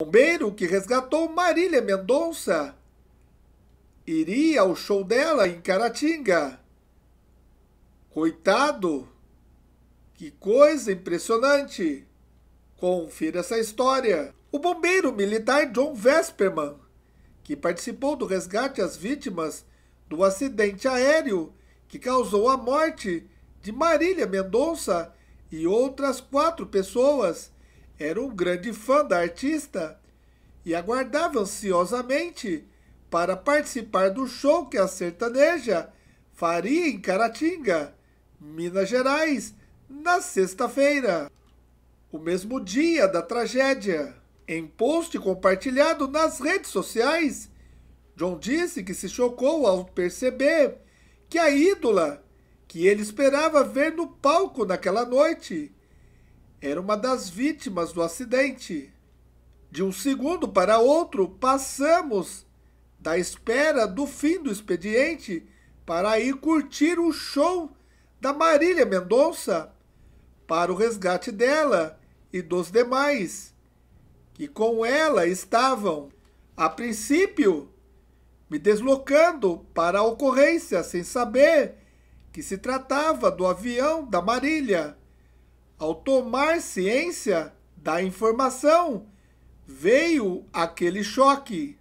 Bombeiro que resgatou Marília Mendonça iria ao show dela em Caratinga. Coitado! Que coisa impressionante! Confira essa história. O bombeiro militar John Vesperman, que participou do resgate às vítimas do acidente aéreo que causou a morte de Marília Mendonça e outras quatro pessoas era um grande fã da artista e aguardava ansiosamente para participar do show que a sertaneja faria em Caratinga, Minas Gerais, na sexta-feira, o mesmo dia da tragédia. Em post compartilhado nas redes sociais, John disse que se chocou ao perceber que a ídola que ele esperava ver no palco naquela noite era uma das vítimas do acidente. De um segundo para outro, passamos da espera do fim do expediente para ir curtir o show da Marília Mendonça para o resgate dela e dos demais, que com ela estavam, a princípio, me deslocando para a ocorrência sem saber que se tratava do avião da Marília ao tomar ciência da informação, veio aquele choque.